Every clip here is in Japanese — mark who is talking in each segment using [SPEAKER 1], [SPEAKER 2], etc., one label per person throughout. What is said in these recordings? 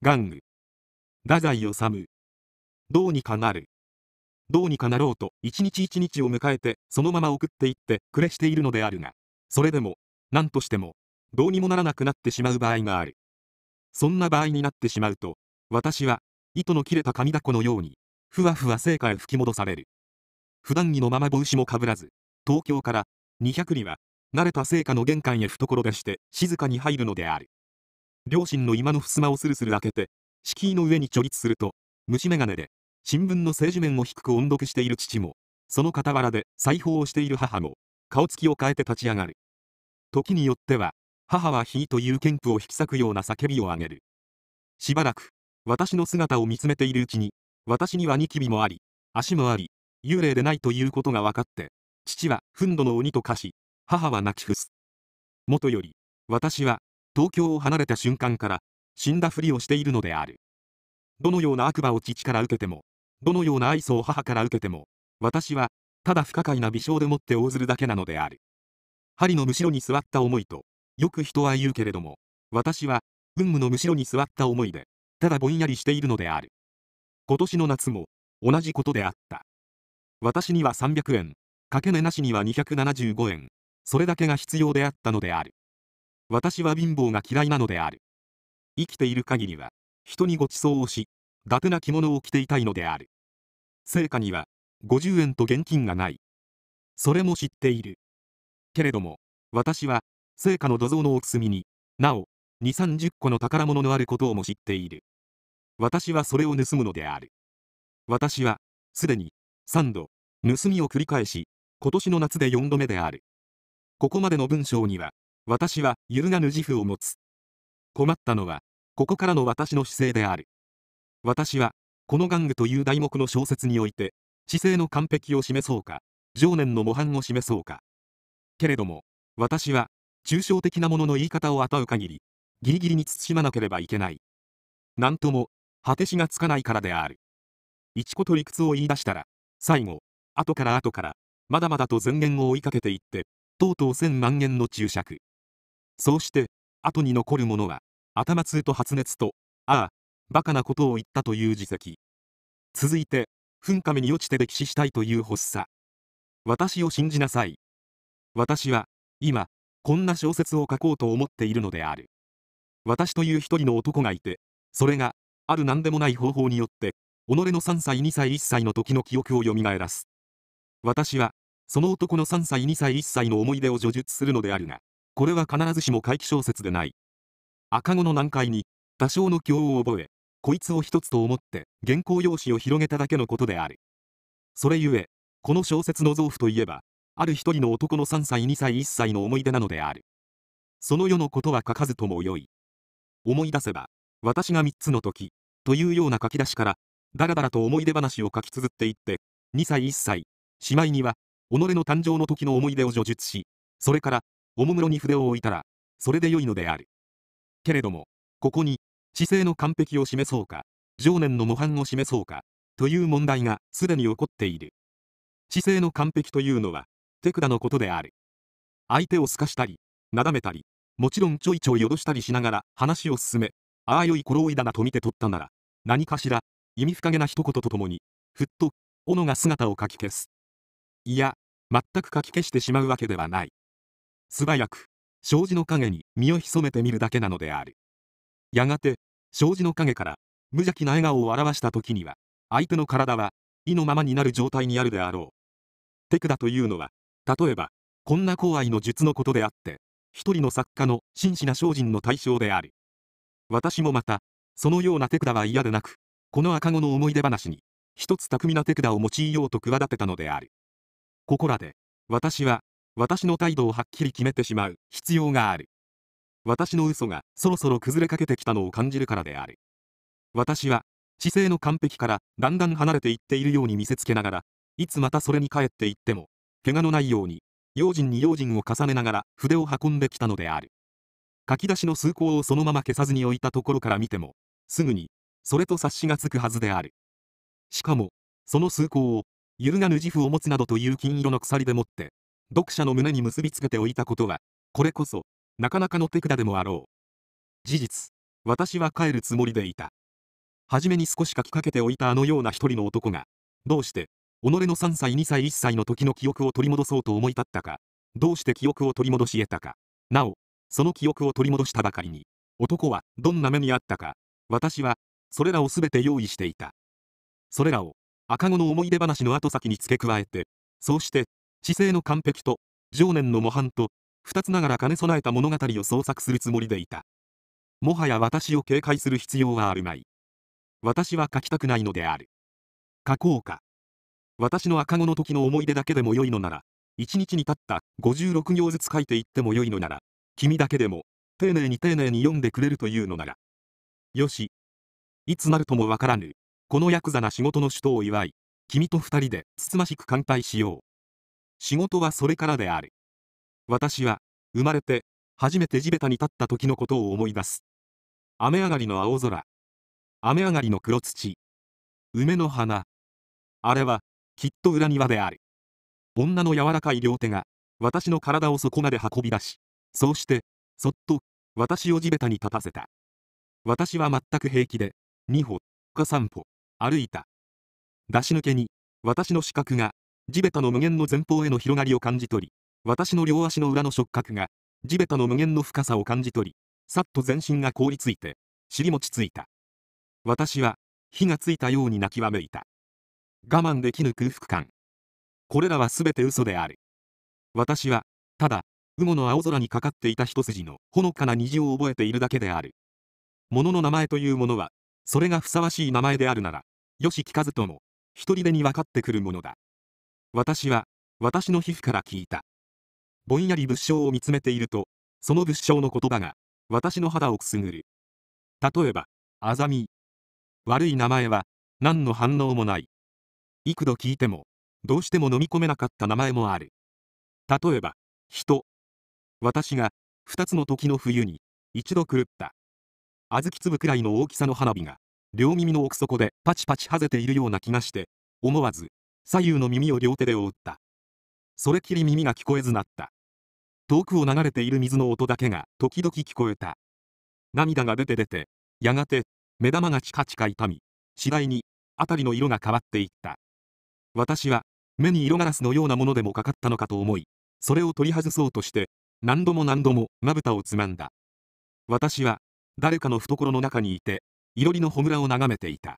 [SPEAKER 1] 玩具。太宰治。どうにかなる。どうにかなろうと、一日一日を迎えて、そのまま送っていって暮れしているのであるが、それでも、何としても、どうにもならなくなってしまう場合がある。そんな場合になってしまうと、私は、糸の切れた紙だこのように、ふわふわ成果へ吹き戻される。普段着のまま帽子もかぶらず、東京から200里は、慣れた成果の玄関へ懐出して、静かに入るのである。両親の今の襖をスルスル開けて、敷居の上に貯ょすると、虫眼鏡で、新聞の政治面を低く音読している父も、その傍らで裁縫をしている母も、顔つきを変えて立ち上がる。時によっては、母はひいという剣譜を引き裂くような叫びを上げる。しばらく、私の姿を見つめているうちに、私にはニキビもあり、足もあり、幽霊でないということが分かって、父は、憤怒の鬼と化し、母は泣き伏す。もとより、私は、東京を離れた瞬間から死んだふりをしているのであるどのような悪魔を父から受けてもどのような愛想を母から受けても私はただ不可解な微笑でもって応ずるだけなのである針のむしろに座った思いとよく人は言うけれども私は運夢のむしろに座った思いでただぼんやりしているのである今年の夏も同じことであった私には300円かけ値なしには275円それだけが必要であったのである私は貧乏が嫌いなのである。生きている限りは、人にご馳走をし、伊達な着物を着ていたいのである。成果には、50円と現金がない。それも知っている。けれども、私は、成果の土蔵の奥隅に、なお、2、30個の宝物のあることをも知っている。私はそれを盗むのである。私は、すでに、3度、盗みを繰り返し、今年の夏で4度目である。ここまでの文章には、私は揺るがぬ自負を持つ。困ったのは、ここからの私の姿勢である。私は、この玩具という題目の小説において、知性の完璧を示そうか、情念の模範を示そうか。けれども、私は、抽象的なものの言い方をあたう限り、ギリギリに慎まなければいけない。なんとも、果てしがつかないからである。一個と理屈を言い出したら、最後、後から後から、まだまだと前言を追いかけていって、とうとう千万円の注釈。そうして後に残るものは頭痛と発熱とああバカなことを言ったという自責続いて噴火目に落ちて溺死したいという発作私を信じなさい私は今こんな小説を書こうと思っているのである私という一人の男がいてそれがある何でもない方法によって己の3歳2歳1歳の時の記憶を蘇らす私はその男の3歳2歳1歳の思い出を叙述するのであるがこれは必ずしも怪奇小説でない。赤子の難解に、多少の行を覚え、こいつを一つと思って原稿用紙を広げただけのことである。それゆえ、この小説の臓腑といえば、ある一人の男の3歳2歳1歳の思い出なのである。その世のことは書かずともよい。思い出せば、私が3つの時、というような書き出しから、だらだらと思い出話を書き綴っていって、2歳1歳、しまいには、己の誕生の時の思い出を叙述し、それから、おもむろに筆を置いたら、それで良いのである。けれども、ここに、姿勢の完璧を示そうか、情念の模範を示そうか、という問題がすでに起こっている。姿勢の完璧というのは、手札のことである。相手を透かしたり、なだめたり、もちろんちょいちょい脅したりしながら話を進め、ああよい頃追いだなと見て取ったなら、何かしら、意味深げな一言とともに、ふっと、斧が姿をかき消す。いや、全くかき消してしまうわけではない。素早く障子の影に身を潜めてみるだけなのであるやがて障子の影から無邪気な笑顔を表した時には相手の体は意のままになる状態にあるであろう手札というのは例えばこんな高愛の術のことであって一人の作家の真摯な精進の対象である私もまたそのような手札は嫌でなくこの赤子の思い出話に一つ巧みな手札を用いようと企てたのであるここらで私は私の態度をはっきり決めてしまう必要がある。私の嘘がそろそろ崩れかけてきたのを感じるからである。私は、知性の完璧からだんだん離れていっているように見せつけながら、いつまたそれに帰っていっても、怪我のないように、用心に用心を重ねながら筆を運んできたのである。書き出しの数項をそのまま消さずに置いたところから見ても、すぐに、それと察しがつくはずである。しかも、その数項を、揺るがぬ自負を持つなどという金色の鎖でもって、読者の胸に結びつけておいたことは、これこそ、なかなかの手札でもあろう。事実、私は帰るつもりでいた。初めに少し書きかけておいたあのような一人の男が、どうして、己の3歳2歳1歳の時の記憶を取り戻そうと思い立ったか、どうして記憶を取り戻し得たか、なお、その記憶を取り戻したばかりに、男はどんな目にあったか、私は、それらを全て用意していた。それらを、赤子の思い出話の後先に付け加えて、そうして、知性の完璧と情念の模範と二つながら兼ね備えた物語を創作するつもりでいたもはや私を警戒する必要はあるまい私は書きたくないのである書こうか私の赤子の時の思い出だけでも良いのなら一日にたった56行ずつ書いていっても良いのなら君だけでも丁寧に丁寧に読んでくれるというのならよしいつなるともわからぬこのヤクザな仕事の首都を祝い君と二人でつつましく乾杯しよう仕事はそれからである。私は、生まれて、初めて地べたに立った時のことを思います。雨上がりの青空。雨上がりの黒土。梅の花。あれは、きっと裏庭である。女の柔らかい両手が、私の体をそこまで運び出し、そうして、そっと、私を地べたに立たせた。私は全く平気で、2歩か3歩、歩いた。出し抜けに、私の視覚が、地べたの無限の前方への広がりを感じ取り、私の両足の裏の触覚が、地べたの無限の深さを感じ取り、さっと全身が凍りついて、尻餅ついた。私は、火がついたように泣きわめいた。我慢できぬ空腹感。これらは全て嘘である。私は、ただ、雲の青空にかかっていた一筋のほのかな虹を覚えているだけである。物の名前というものは、それがふさわしい名前であるなら、よし聞かずとも、一人でに分かってくるものだ。私は、私の皮膚から聞いた。ぼんやり物証を見つめていると、その物証の言葉が、私の肌をくすぐる。例えば、あざみ。悪い名前は、何の反応もない。幾度聞いても、どうしても飲み込めなかった名前もある。例えば、人。私が、二つの時の冬に、一度狂った。小豆粒くらいの大きさの花火が、両耳の奥底でパチパチはぜているような気がして、思わず、左右の耳を両手で覆った。それっきり耳が聞こえずなった。遠くを流れている水の音だけが時々聞こえた。涙が出て出て、やがて目玉がチカチカ痛み、次第に辺りの色が変わっていった。私は目に色ガラスのようなものでもかかったのかと思い、それを取り外そうとして、何度も何度もまぶたをつまんだ。私は誰かの懐の中にいて、いろりの穂村を眺めていた。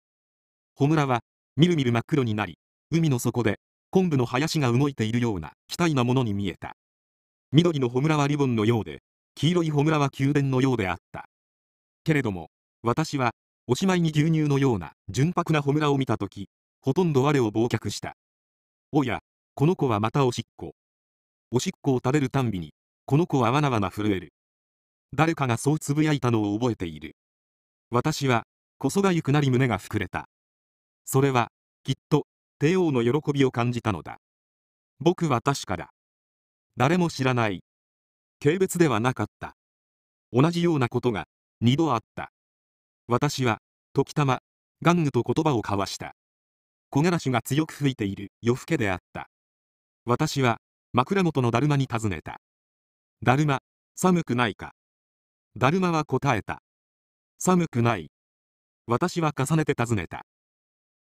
[SPEAKER 1] 穂村はみるみる真っ黒になり、海の底で昆布の林が動いているような期待なものに見えた緑の村はリボンのようで黄色い村は宮殿のようであったけれども私はおしまいに牛乳のような純白な村を見た時ほとんど我を忘却したおやこの子はまたおしっこおしっこを食べるたんびにこの子はわなわな震える誰かがそうつぶやいたのを覚えている私はこそがゆくなり胸が膨れたそれはきっと帝王の喜びを感じたのだ僕は確かだ誰も知らない軽蔑ではなかった同じようなことが2度あった私は時たま玩具と言葉を交わした木枯らしが強く吹いている夜更けであった私は枕元のだるまに尋ねただるま寒くないかだるまは答えた寒くない私は重ねて尋ねた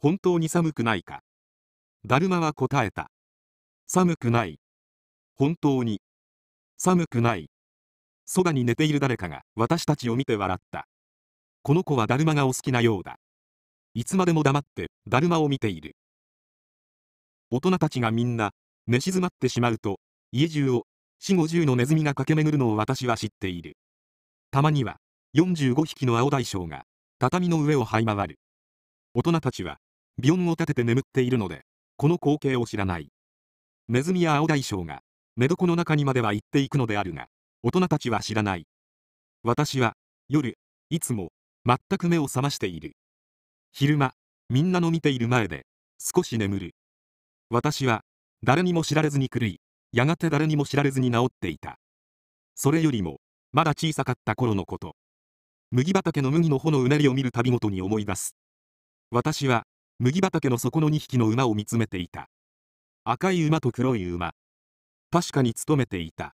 [SPEAKER 1] 本当に寒くないかだるまは答えた。寒くない。本当に。寒くない。そばに寝ている誰かが私たちを見て笑った。この子はだるまがお好きなようだ。いつまでも黙ってだるまを見ている。大人たちがみんな寝静まってしまうと、家中を四五十のネズミが駆け巡るのを私は知っている。たまには45匹の青大将が畳の上を這い回る。大人たちは、ビヨを立てて眠っているので、この光景を知らない。ネズミや青大将が、寝床の中にまでは行っていくのであるが、大人たちは知らない。私は、夜、いつも、全く目を覚ましている。昼間、みんなの見ている前で、少し眠る。私は、誰にも知られずに狂い、やがて誰にも知られずに治っていた。それよりも、まだ小さかった頃のこと。麦畑の麦の穂のうねりを見るたびごとに思い出す。私は、麦畑の底の2匹の馬を見つめていた赤い馬と黒い馬確かに勤めていた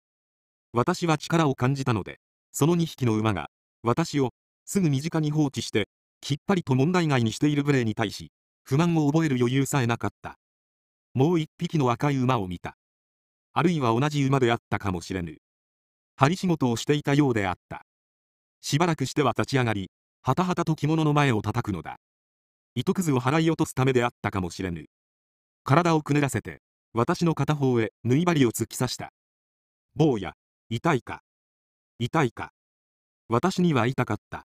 [SPEAKER 1] 私は力を感じたのでその2匹の馬が私をすぐ身近に放置してきっぱりと問題外にしている無礼に対し不満を覚える余裕さえなかったもう1匹の赤い馬を見たあるいは同じ馬であったかもしれぬ針仕事をしていたようであったしばらくしては立ち上がりはたはたと着物の前を叩くのだ糸くずを払い落とすためであったかもしれぬ。体をくねらせて、私の片方へ縫い針を突き刺した。坊や、痛いか。痛いか。私には痛かった。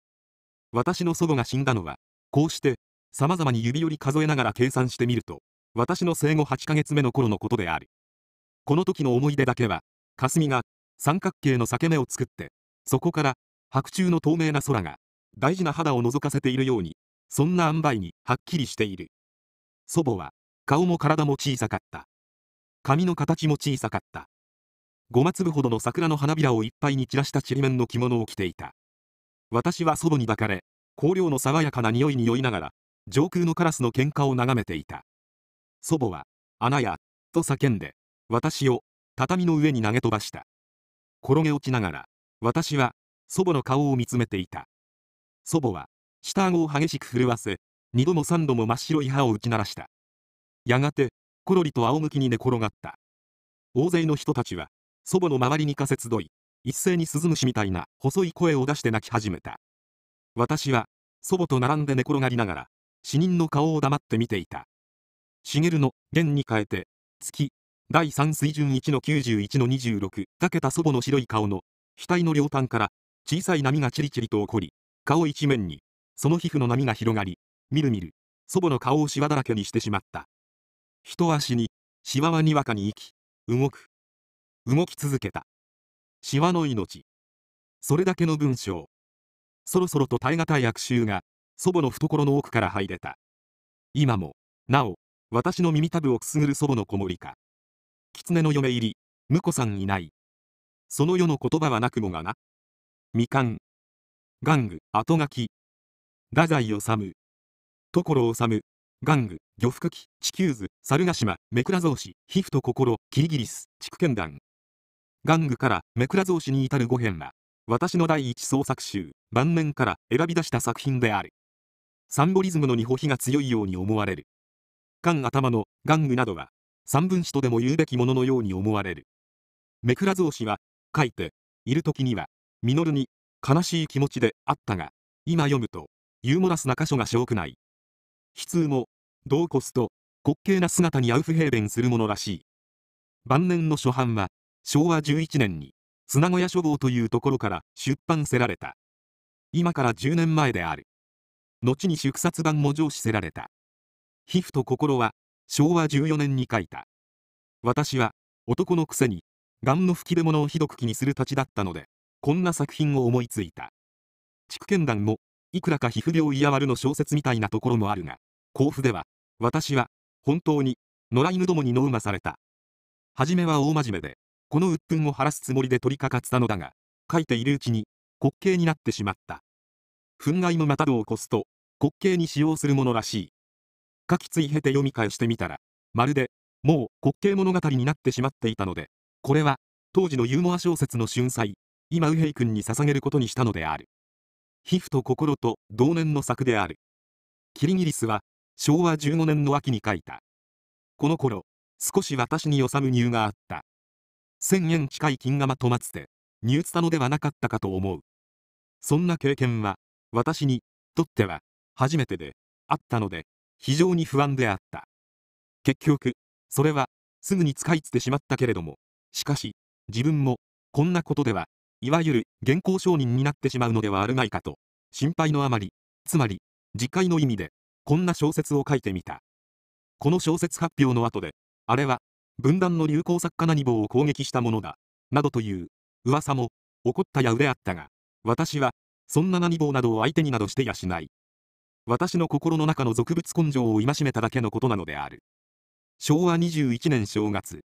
[SPEAKER 1] 私の祖母が死んだのは、こうして、様々に指折り数えながら計算してみると、私の生後8ヶ月目の頃のことである。この時の思い出だけは、霞が三角形の裂け目を作って、そこから白昼の透明な空が大事な肌を覗かせているようにそんな塩梅にはっきりしている祖母は顔も体も小さかった髪の形も小さかった五粒ほどの桜の花びらをいっぱいに散らしたちりめんの着物を着ていた私は祖母に抱かれ香料の爽やかな匂いに酔いながら上空のカラスの喧嘩を眺めていた祖母は「穴や」と叫んで私を畳の上に投げ飛ばした転げ落ちながら私は祖母の顔を見つめていた祖母は下顎を激しく震わせ、二度も三度も真っ白い歯を打ち鳴らした。やがて、ころりと仰向きに寝転がった。大勢の人たちは、祖母の周りにかせつどい、一斉に鈴虫みたいな細い声を出して泣き始めた。私は、祖母と並んで寝転がりながら、死人の顔を黙って見ていた。茂の、弦に変えて、月、第3水準1の91の26、かけた祖母の白い顔の、額の両端から、小さい波がチリチリと起こり、顔一面に、その皮膚の波が広がり、みるみる、祖母の顔をシワだらけにしてしまった。人は死に、シワはにわかに生き、動く。動き続けた。シワの命。それだけの文章。そろそろと耐え難い悪臭が、祖母の懐の奥から入れた。今も、なお、私の耳たぶをくすぐる祖母の子守か。狐の嫁入り、婿さんいない。その世の言葉はなくもがな。未完。玩具、後書き、太宰治所治玩具漁福記地球図猿ヶ島目倉造紙皮膚と心キリギリス地区団玩具から目倉造紙に至る5編は私の第一創作集晩年から選び出した作品であるサンボリズムの二歩比が強いように思われる缶頭の玩具などは三分子とでも言うべきもののように思われる目倉造紙は書いている時には実に悲しい気持ちであったが今読むとユーモラスな箇所が少くない。悲痛も、同コスと、滑稽な姿にアウフヘーベンするものらしい。晩年の初版は、昭和11年に、砂小屋書房というところから出版せられた。今から10年前である。後に祝冊版も上司せられた。皮膚と心は、昭和14年に書いた。私は、男のくせに、ガンの吹き出物をひどく気にするたちだったので、こんな作品を思いついた。畜剣団も、いくらか皮膚病いやわるの小説みたいなところもあるが、甲府では、私は、本当に、野良犬どもにノウマされた。初めは大真面目で、この鬱憤を晴らすつもりで取り掛かったのだが、書いているうちに、滑稽になってしまった。憤慨もまたどを越すと、滑稽に使用するものらしい。書きついへて読み返してみたら、まるで、もう滑稽物語になってしまっていたので、これは、当時のユーモア小説の春祭、今右平君に捧げることにしたのである。皮膚と心と同年の作である。キリギリスは昭和15年の秋に書いた。この頃、少し私に収む乳があった。1000円近い金釜とまつて、入つたのではなかったかと思う。そんな経験は、私にとっては初めてであったので、非常に不安であった。結局、それはすぐに使いつてしまったけれども、しかし、自分もこんなことではいわゆる現行承認になってしまうのではあるまいかと、心配のあまり、つまり、自戒の意味で、こんな小説を書いてみた。この小説発表の後で、あれは、分断の流行作家何棒を攻撃したものだ、などという、噂も、起こったやうであったが、私は、そんな何棒などを相手になどしてやしない。私の心の中の俗物根性を戒めただけのことなのである。昭和21年正月、